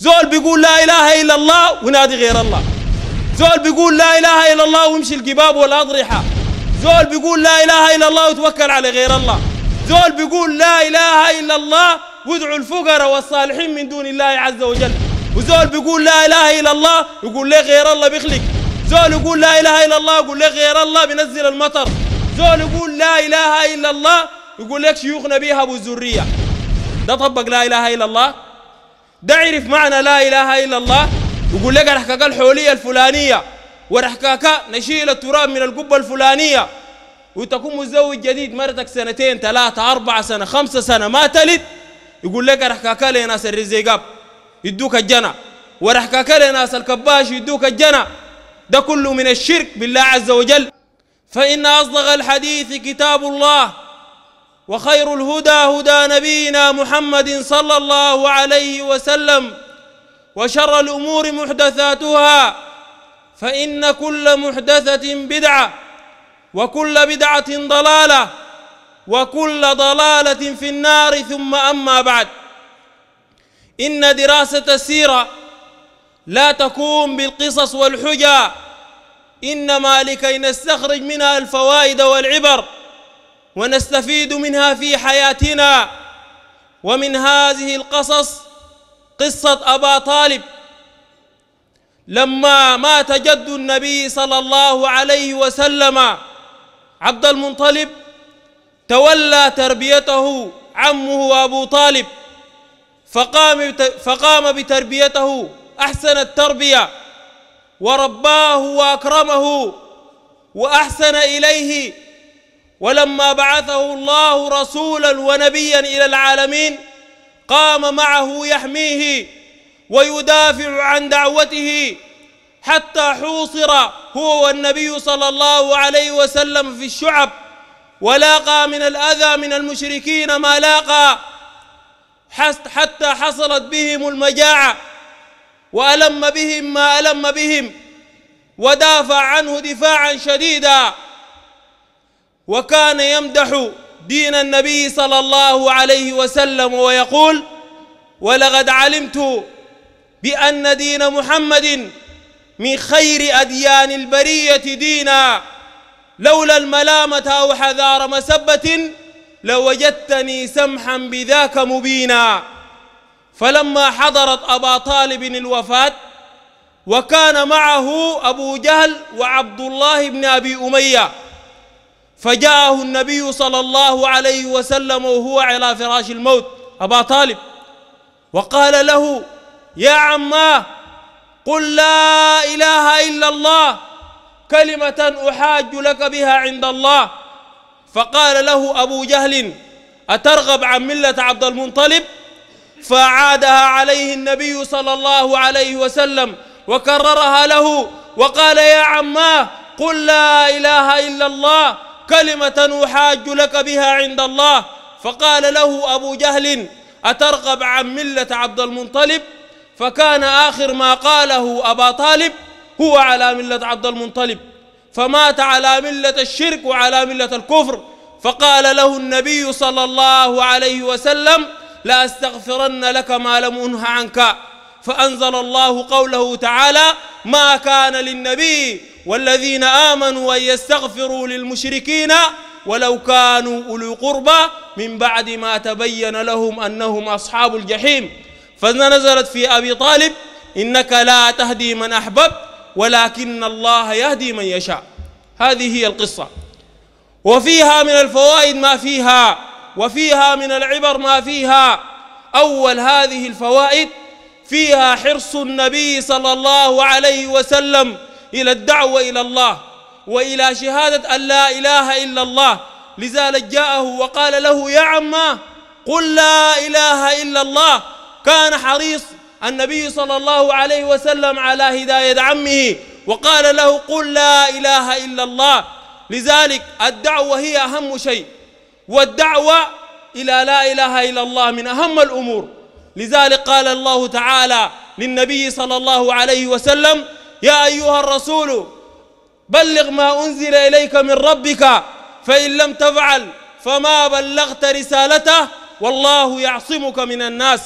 زول بيقول لا إله إلا الله ونادي غير الله زول بيقول لا إله إلا الله ويمشي القباب والأضرحة زول بيقول لا إله إلا الله وتوكل على غير الله زول بيقول لا إله إلا الله وادعوا الفقراء والصالحين من دون الله عز وجل وزول بيقول لا إله إلا الله يقول لي غير الله بيخلق زول يقول لا إله إلا الله يقول لي غير الله بينزل المطر زول يقول لا إله إلا الله يقول لك شيوخنا ابو الذرية ده طبق لا إله إلا الله ده عرف معنى لا إله إلا الله يقول لك رحكك الحولية الفلانية ورحكك نشيل التراب من القبة الفلانية وتكون متزوج جديد مرتك سنتين ثلاثة أربعة سنة خمسة سنة ما تلد يقول لك رحكك لناس الرزيقاب يدوك الجنة ورحكك لناس الكباش يدوك الجنة ده كله من الشرك بالله عز وجل فإن أصدق الحديث كتاب الله وخير الهدى هدى نبينا محمد صلى الله عليه وسلم وشر الأمور محدثاتها فإن كل محدثة بدعة وكل بدعة ضلالة وكل ضلالة في النار ثم أما بعد إن دراسة السيرة لا تقوم بالقصص والحجى إنما لكي نستخرج منها الفوائد والعبر ونستفيد منها في حياتنا ومن هذه القصص قصة أبا طالب لما مات جد النبي صلى الله عليه وسلم عبد المنطلب تولى تربيته عمه أبو طالب فقام فقام بتربيته أحسن التربية ورباه وأكرمه وأحسن إليه ولما بعثه الله رسولا ونبيا إلى العالمين قام معه يحميه ويدافع عن دعوته حتى حوصر هو والنبي صلى الله عليه وسلم في الشعب ولاقى من الأذى من المشركين ما لاقى حتى حصلت بهم المجاعة وألم بهم ما ألم بهم ودافع عنه دفاعا شديدا وكان يمدح دين النبي صلى الله عليه وسلم ويقول ولقد علمت بأن دين محمد من خير أديان البرية دينا لولا الملامة أو حذار مسبة لوجدتني سمحا بذاك مبينا فلما حضرت أبا طالب الوفاة وكان معه أبو جهل وعبد الله بن أبي أمية فجاءه النبي صلى الله عليه وسلم وهو على فراش الموت أبا طالب وقال له يا عماه قل لا إله إلا الله كلمة أحاج لك بها عند الله فقال له أبو جهل أترغب عن ملة عبد المنطلب فعادها عليه النبي صلى الله عليه وسلم وكررها له وقال يا عماه قل لا إله إلا الله كلمة أحاج لك بها عند الله فقال له أبو جهل أترغب عن ملة عبد المطلب فكان آخر ما قاله أبا طالب هو على ملة عبد المطلب فمات على ملة الشرك وعلى ملة الكفر فقال له النبي صلى الله عليه وسلم لا استغفرن لك ما لم أنه عنك فأنزل الله قوله تعالى ما كان للنبي والذين آمنوا أن يستغفروا للمشركين ولو كانوا أولي قربى من بعد ما تبين لهم أنهم أصحاب الجحيم فنزلت في أبي طالب إنك لا تهدي من أحببت ولكن الله يهدي من يشاء هذه هي القصة وفيها من الفوائد ما فيها وفيها من العبر ما فيها أول هذه الفوائد فيها حرص النبي صلى الله عليه وسلم إلى الدعوة إلى الله وإلى شهادة أن لا إله إلا الله لذلك جاءه وقال له يا عماه قل لا إله إلا الله كان حريص النبي صلى الله عليه وسلم على هداية عمه وقال له قل لا إله إلا الله لذلك الدعوة هي أهم شيء والدعوة إلى لا إله إلا الله من أهم الأمور لذلك قال الله تعالى للنبي صلى الله عليه وسلم يا أيها الرسول بلغ ما أنزل إليك من ربك فإن لم تفعل فما بلغت رسالته والله يعصمك من الناس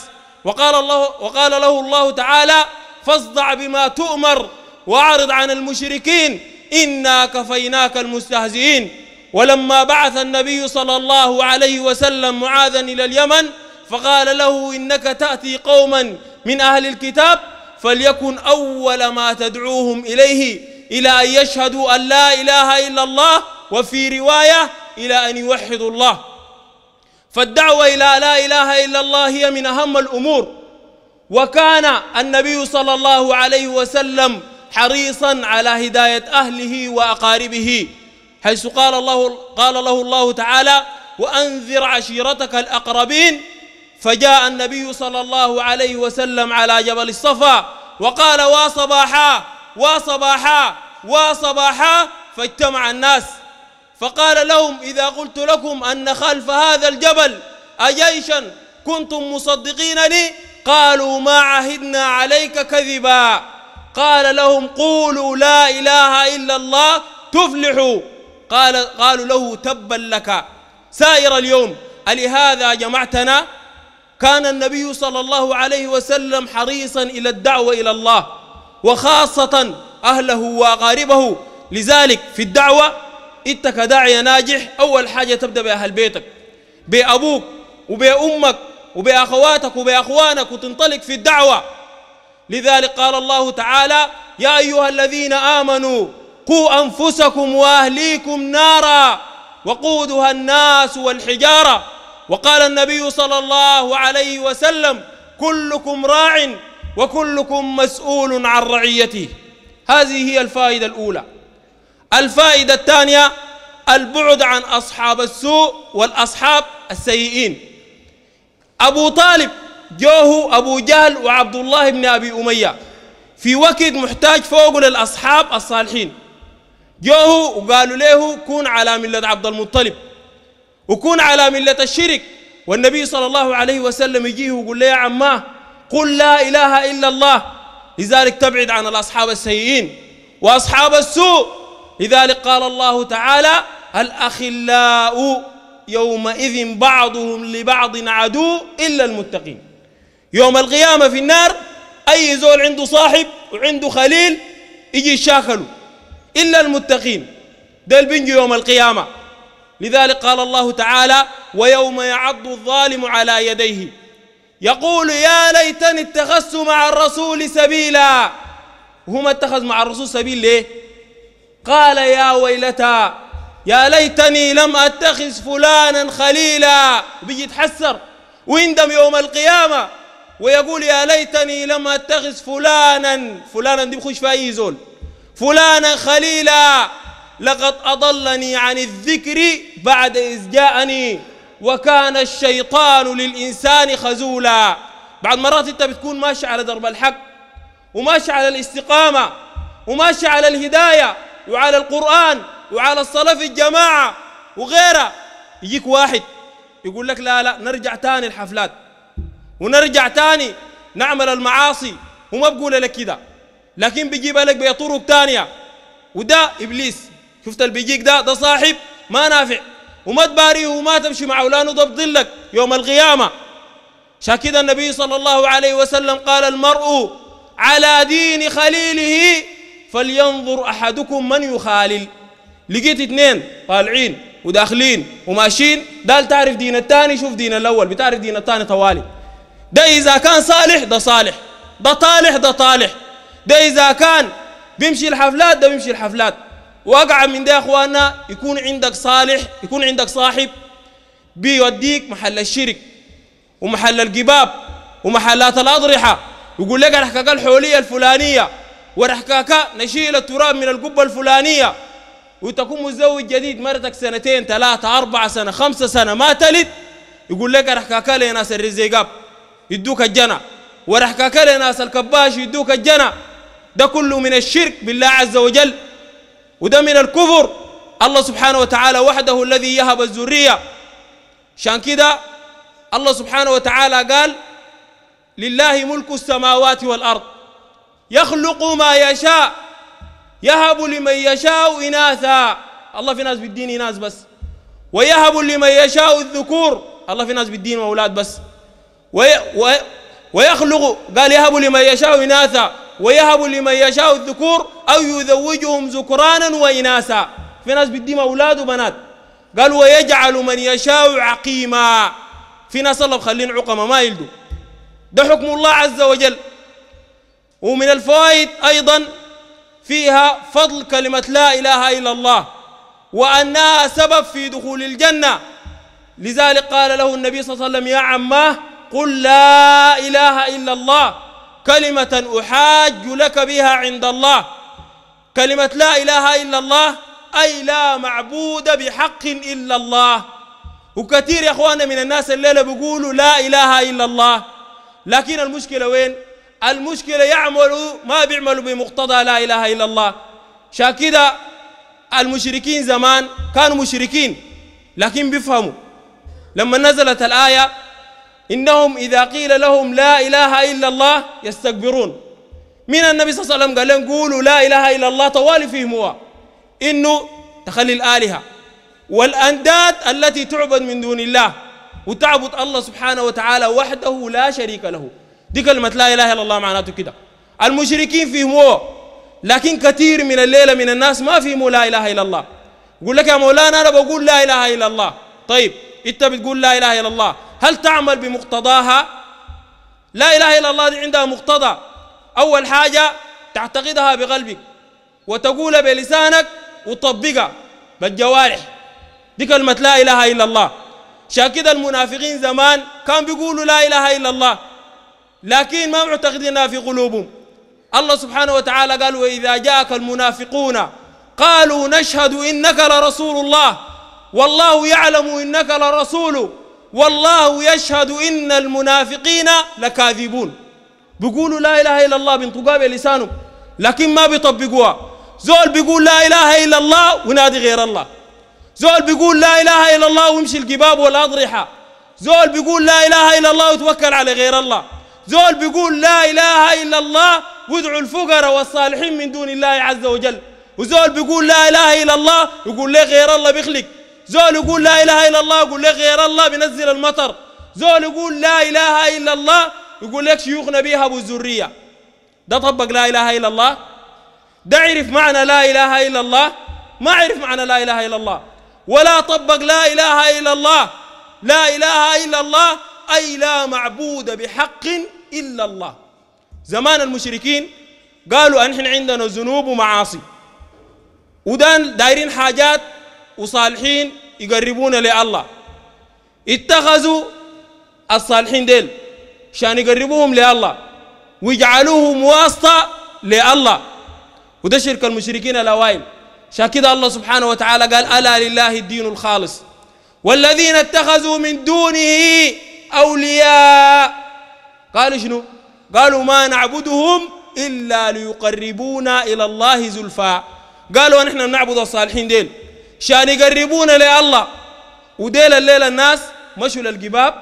وقال الله وقال له الله تعالى فاصدع بما تؤمر واعرض عن المشركين إنا كفيناك المستهزئين ولما بعث النبي صلى الله عليه وسلم معاذا إلى اليمن فقال له إنك تأتي قوما من أهل الكتاب فليكن أول ما تدعوهم إليه إلى أن يشهدوا أن لا إله إلا الله وفي رواية إلى أن يوحدوا الله فالدعوة إلى لا إله إلا الله هي من أهم الأمور وكان النبي صلى الله عليه وسلم حريصا على هداية أهله وأقاربه حيث قال الله قال له الله تعالى وأنذر عشيرتك الأقربين فجاء النبي صلى الله عليه وسلم على جبل الصفا وقال صباحا وا صباحا فاجتمع الناس فقال لهم إذا قلت لكم أن خلف هذا الجبل أجيشا كنتم مصدقين لي قالوا ما عهدنا عليك كذبا قال لهم قولوا لا إله إلا الله تفلحوا قال قالوا له تبا لك سائر اليوم ألهذا جمعتنا كان النبي صلى الله عليه وسلم حريصا إلى الدعوة إلى الله وخاصة أهله وأقاربه لذلك في الدعوة أنت كداعية ناجح أول حاجة تبدأ بأهل بيتك بأبوك وبأمك وبأخواتك وبأخوانك وتنطلق في الدعوة لذلك قال الله تعالى يا أيها الذين آمنوا قوا أنفسكم وأهليكم نارا وقودها الناس والحجارة وقال النبي صلى الله عليه وسلم كلكم راع وكلكم مسؤول عن رعيته هذه هي الفائدة الأولى الفائدة الثانية البعد عن أصحاب السوء والأصحاب السيئين أبو طالب جوه أبو جهل وعبد الله بن أبي أمية في وقت محتاج فوق للأصحاب الصالحين جوه وقالوا له كن على ملة عبد المطلب وكون على ملة الشرك والنبي صلى الله عليه وسلم يجيه ويقول له يا عماه قل لا إله إلا الله لذلك تبعد عن الأصحاب السيئين وأصحاب السوء لذلك قال الله تعالى الأخلاء يومئذ بعضهم لبعض عدو إلا المتقين يوم القيامة في النار أي زول عنده صاحب وعنده خليل يجي يشاكله إلا المتقين ده البنج يوم القيامة لذلك قال الله تعالى ويوم يعض الظالم على يديه يقول يا ليتني اتخذت مع الرسول سبيلا هو ما اتخذ مع الرسول سبيل ليه قال يا ويلتى يا ليتني لم اتخذ فلانا خليلا بيجي يتحسر ويندم يوم القيامه ويقول يا ليتني لم اتخذ فلانا فلانا دي بخش في اي زول فلانا خليلا لقد أضلني عن الذكر بعد إذ جاءني وكان الشيطان للإنسان خزولا بعد مرات أنت بتكون ماشي على درب الحق وماشي على الاستقامة وماشي على الهداية وعلى القرآن وعلى الصلاة في الجماعة وغيرها يجيك واحد يقول لك لا لا نرجع تاني الحفلات ونرجع تاني نعمل المعاصي وما بقول لك كده لكن بيجيبها لك بطرق تانية وده إبليس شفت اللي بيجيك ده ده صاحب ما نافع وما تباريه وما تمشي معه لا نضب ظلك يوم القيامة شاكد النبي صلى الله عليه وسلم قال المرء على دين خليله فلينظر أحدكم من يخالل لقيت اثنين طالعين وداخلين وماشيين ده تعرف دين الثاني شوف دين الأول بتعرف دين الثاني طوالي ده إذا كان صالح ده صالح ده طالح ده طالح ده إذا كان بيمشي الحفلات ده بيمشي الحفلات وقع من ده يا اخوانا يكون عندك صالح يكون عندك صاحب بيوديك محل الشرك ومحل الجباب ومحلات الأضرحة يقول لك الحكاكة الحولية الفلانية والحكاكة نشيل التراب من القبة الفلانية وتكون متزوج جديد مرتك سنتين ثلاثة أربعة سنة خمسة سنة ما تلد يقول لك الحكاكة لناس الرزيقاب يدوك الجنة ورحكاكة لناس الكباش يدوك الجنة ده كله من الشرك بالله عز وجل وده من الكفر الله سبحانه وتعالى وحده الذي يهب الذرية عشان كده الله سبحانه وتعالى قال لله ملك السماوات والأرض يخلق ما يشاء يهب لمن يشاء إناثا الله في ناس بالدين إناث بس ويهب لمن يشاء الذكور الله في ناس بالدين وأولاد بس وي ويخلق قال يهب لمن يشاء إناثا ويهب لمن يشاء الذكور أو يزوجهم ذكرانا وإناثا في ناس بتديم أولاد وبنات قال ويجعل من يشاء عقيما في ناس الله مخلين عقما ما يلدوا ده حكم الله عز وجل ومن الفوائد أيضا فيها فضل كلمة لا إله إلا الله وأنها سبب في دخول الجنة لذلك قال له النبي صلى الله عليه وسلم يا عماه قل لا إله إلا الله كلمة أحاج لك بها عند الله كلمة لا إله إلا الله أي لا معبود بحق إلا الله وكثير يا أخوانا من الناس الليلة بيقولوا لا إله إلا الله لكن المشكلة وين؟ المشكلة يعملوا ما بيعملوا بمقتضى لا إله إلا الله شاكدة المشركين زمان كانوا مشركين لكن بيفهموا لما نزلت الآية إنهم إذا قيل لهم لا إله إلا الله يستكبرون من النبي صلى الله عليه وسلم قال لهم قولوا لا إله إلا الله طوال فيهم هو إنه تخلي الآلهة والأنداد التي تعبد من دون الله وتعبد الله سبحانه وتعالى وحده لا شريك له دي كلمة لا إله إلا الله معناته كده المشركين فيهم هو لكن كثير من الليلة من الناس ما فيهم لا إله إلا الله يقول لك يا مولانا أنا بقول لا إله إلا الله طيب أنت بتقول لا إله إلا الله هل تعمل بمقتضاها لا إله إلا الله دي عندها مقتضى أول حاجة تعتقدها بقلبك وتقول بلسانك وتطبقها بالجوارح دي كلمة لا إله إلا الله شاكد المنافقين زمان كان بيقولوا لا إله إلا الله لكن ما معتقدينها في قلوبهم الله سبحانه وتعالى قال وإذا جاءك المنافقون قالوا نشهد إنك لرسول الله والله يعلم إنك لرسوله والله يشهد إن المنافقين لكاذبون بيقولوا لا إله إلا الله بينطقوها بلسانهم لكن ما بيطبقوها زول بيقول لا إله إلا الله ونادي غير الله زول بيقول لا إله إلا الله ويمشي الجباب والأضرحة زول بيقول لا إله إلا الله وتوكل على غير الله زول بيقول لا إله إلا الله وادعوا الفقراء والصالحين من دون الله عز وجل وزول بيقول لا إله إلا الله يقول ليه غير الله بيخلق زول يقول لا إله إلا الله يقول لك غير الله بنزل المطر زول يقول لا إله إلا الله يقول لك شيوخنا بيها أبو الزرية ده طبق لا إله إلا الله ده عرف معنى لا إله إلا الله ما عرف معنى لا إله إلا الله ولا طبق لا إله إلا الله لا إله إلا الله أي لا معبود بحق إلا الله زمان المشركين قالوا احنا عندنا ذنوب ومعاصي ودان دايرين حاجات وصالحين يقربون لله اتخذوا الصالحين ديل عشان يقربوهم لله ويجعلوهم واسطة لله وده شرك المشركين الأوائل عشان كده الله سبحانه وتعالى قال ألا لله الدين الخالص والذين اتخذوا من دونه أولياء قالوا شنو قالوا ما نعبدهم إلا ليقربونا إلى الله زلفى قالوا نحن نعبد الصالحين ديل شان يقربونا لي الله وديل الليل الناس مشوا للجباب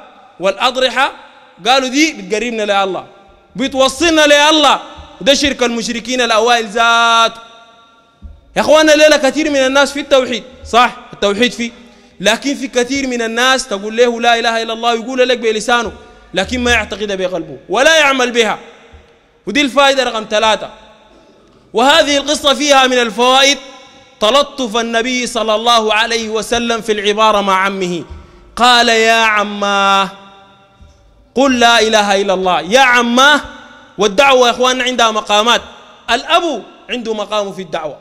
والأضرحة قالوا دي بتقربنا لي الله بتوصلنا لي الله وده شرك المشركين الأوائل ذات يا أخوانا الليلة كثير من الناس في التوحيد صح التوحيد فيه لكن في كثير من الناس تقول له لا إله إلا الله يقول لك بلسانه لكن ما يعتقد بقلبه ولا يعمل بها ودي الفائدة رقم ثلاثة وهذه القصة فيها من الفوائد تلطف النبي صلى الله عليه وسلم في العبارة مع عمه قال يا عماه قل لا إله إلا الله يا عماه والدعوة يا إخواننا عندها مقامات الأب عنده مقام في الدعوة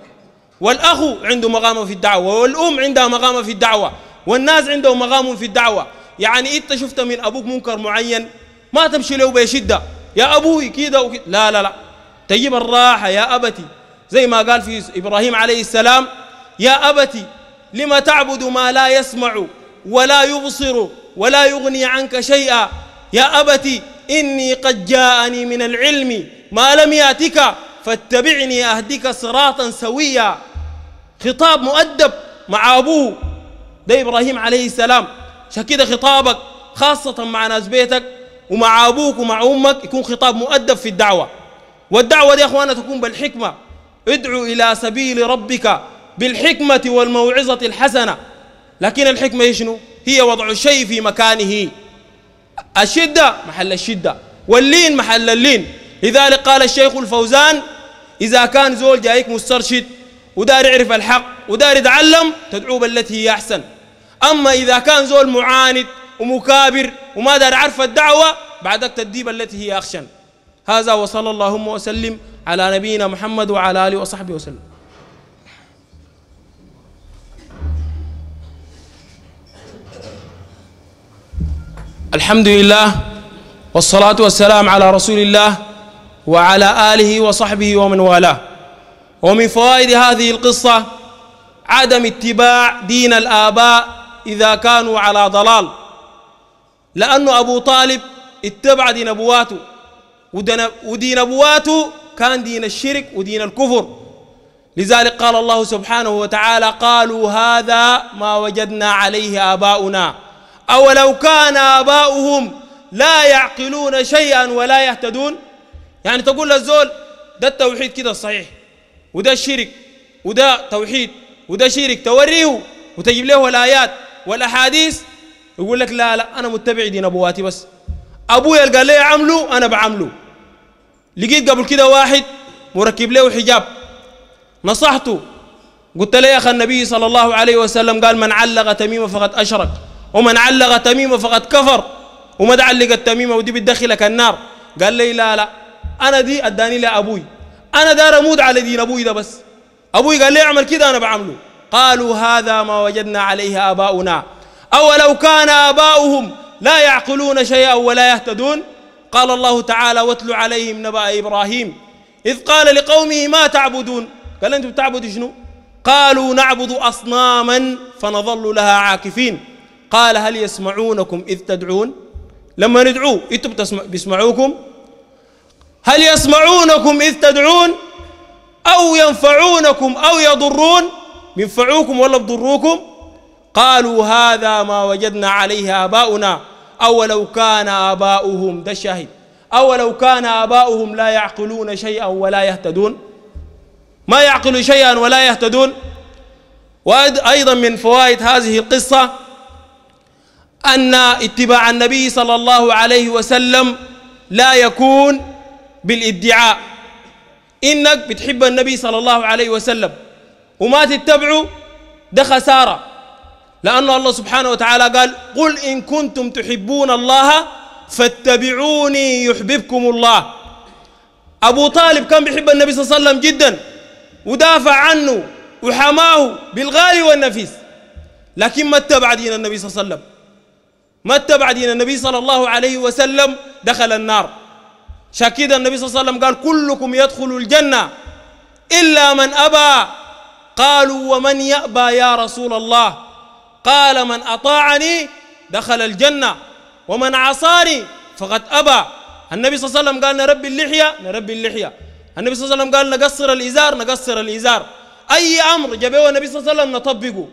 والأخ عنده مقام في الدعوة والأم عندها مقام في الدعوة والناس عندهم مقام في الدعوة يعني أنت شفت من أبوك منكر معين ما تمشي له بشدة يا أبوي كذا وكذا لا لا لا تجيب الراحة يا أبتي زي ما قال في إبراهيم عليه السلام يا أبت لما تعبد ما لا يسمع ولا يبصر ولا يغني عنك شيئا يا أبت إني قد جاءني من العلم ما لم يأتك فاتبعني أهدك صراطا سويا خطاب مؤدب مع أبوه ده إبراهيم عليه السلام عشان كده خطابك خاصة مع ناس بيتك ومع أبوك ومع أمك يكون خطاب مؤدب في الدعوة والدعوة دي يا أخوانا تكون بالحكمة ادعو إلى سبيل ربك بالحكمة والموعظة الحسنة لكن الحكمة شنو هي وضع الشيء في مكانه الشدة محل الشدة واللين محل اللين لذلك قال الشيخ الفوزان إذا كان زول جايك مسترشد ودار يعرف الحق ودار يتعلم تدعو بالتي هي أحسن أما إذا كان زول معاند ومكابر وما دار عرف الدعوة بعدك تدي بالتي هي أخشن هذا وصلى اللهم وسلم على نبينا محمد وعلى آله وصحبه وسلم الحمد لله والصلاة والسلام على رسول الله وعلى آله وصحبه ومن والاه ومن فوائد هذه القصة عدم اتباع دين الآباء إذا كانوا على ضلال لأن أبو طالب اتبع دين أبواته ودين أبواته كان دين الشرك ودين الكفر لذلك قال الله سبحانه وتعالى قالوا هذا ما وجدنا عليه آباؤنا أولو كان آباؤهم لا يعقلون شيئا ولا يهتدون يعني تقول للزول ده التوحيد كده الصحيح وده الشرك وده توحيد وده شرك توريه وتجيب له الآيات والأحاديث يقول لك لا لا أنا متبع دين أبواتي بس أبويا اللي قال لي عملوا أنا بعمله لقيت قبل كده واحد مركب له حجاب نصحته قلت له يا أخي النبي صلى الله عليه وسلم قال من علق تميمة فقد أشرك ومن علق تميمة فقد كفر وما تعلق التميمة ودي بتدخلك النار قال لي لا لا أنا دي أداني لي أبوي أنا دار أموت على دين أبوي ده بس أبوي قال لي اعمل كده أنا بعمله قالوا هذا ما وجدنا عليه آباؤنا أولو كان آباؤهم لا يعقلون شيئا ولا يهتدون قال الله تعالى واتل عليهم نبأ إبراهيم إذ قال لقومه ما تعبدون قال أنتم تعبدوا شنو قالوا نعبد أصناما فنظل لها عاكفين قال هل يسمعونكم إذ تدعون لما ندعو أنتم بيسمعوكم هل يسمعونكم إذ تدعون أو ينفعونكم أو يضرون ينفعوكم ولا يضروكم قالوا هذا ما وجدنا عليه آباؤنا أولو كان آباؤهم ده الشاهد أولو كان آباؤهم لا يعقلون شيئا ولا يهتدون ما يعقل شيئا ولا يهتدون وأيضا من فوائد هذه القصة أن اتباع النبي صلى الله عليه وسلم لا يكون بالادعاء إنك بتحب النبي صلى الله عليه وسلم وما تتبعه ده خساره لأن الله سبحانه وتعالى قال قل إن كنتم تحبون الله فاتبعوني يحببكم الله أبو طالب كان بيحب النبي صلى الله عليه وسلم جدا ودافع عنه وحماه بالغالي والنفيس لكن ما اتبع دين النبي صلى الله عليه وسلم ما اتبع دين النبي صلى الله عليه وسلم دخل النار شاكيدا النبي صلى الله عليه وسلم قال كلكم يدخل الجنة إلا من أبى قالوا ومن يأبى يا رسول الله قال من أطاعني دخل الجنة ومن عصاني فقد أبى النبي صلى الله عليه وسلم قال نربي اللحية نربي اللحية النبي صلى الله عليه وسلم قال نقصر الإزار نقصر الإزار أي أمر جابه النبي صلى الله عليه وسلم نطبقه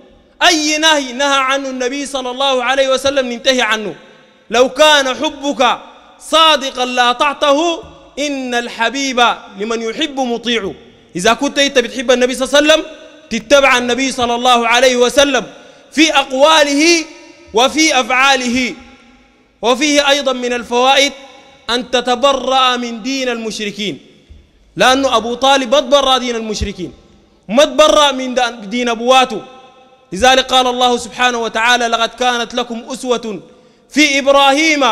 أي نهي نهى عنه النبي صلى الله عليه وسلم ننتهي عنه لو كان حبك صادقا لأطعته إن الحبيب لمن يحب مطيعه إذا كنت أنت بتحب النبي صلى الله عليه وسلم تتبع النبي صلى الله عليه وسلم في أقواله وفي أفعاله وفيه أيضا من الفوائد أن تتبرأ من دين المشركين لأنه أبو طالب ما تبرأ دين المشركين ما تبرأ من دين أبواته لذلك قال الله سبحانه وتعالى لقد كانت لكم أسوة في إبراهيم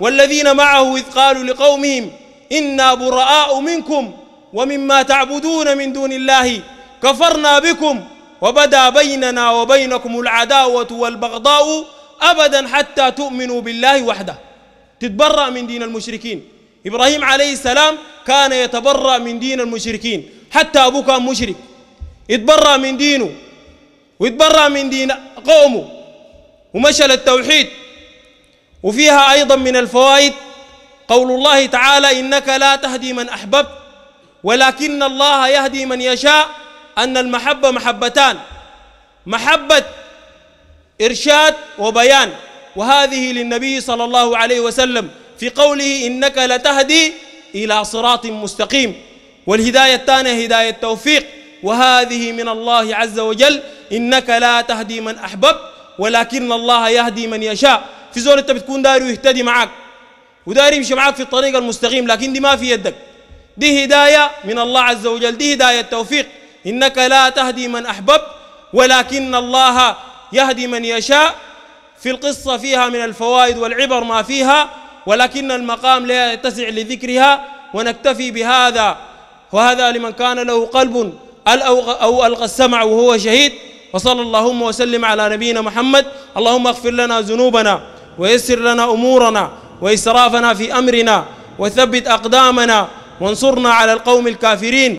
والذين معه إذ قالوا لقومهم إنا براء منكم ومما تعبدون من دون الله كفرنا بكم وبدا بيننا وبينكم العداوة والبغضاء أبدا حتى تؤمنوا بالله وحده تتبرأ من دين المشركين إبراهيم عليه السلام كان يتبرأ من دين المشركين حتى أبوه كان مشرك يتبرأ من دينه ويتبرأ من دين قومه ومشى للتوحيد وفيها أيضا من الفوائد قول الله تعالى إنك لا تهدي من أحببت ولكن الله يهدي من يشاء أن المحبة محبتان محبة إرشاد وبيان وهذه للنبي صلى الله عليه وسلم في قوله إنك لتهدي إلى صراط مستقيم والهداية الثانية هداية التوفيق وهذه من الله عز وجل إنك لا تهدي من أحببت ولكن الله يهدي من يشاء في زول أنت بتكون داير يهتدي معك وداير يمشي معك في الطريق المستقيم لكن دي ما في يدك دي هداية من الله عز وجل دي هداية توفيق إنك لا تهدي من أحببت ولكن الله يهدي من يشاء في القصة فيها من الفوائد والعبر ما فيها ولكن المقام لا يتسع لذكرها ونكتفي بهذا وهذا لمن كان له قلب أو ألقى السمع وهو شهيد وصلى اللهم وسلم على نبينا محمد اللهم اغفر لنا ذنوبنا ويسر لنا أمورنا وإسرافنا في أمرنا وثبت أقدامنا وانصرنا على القوم الكافرين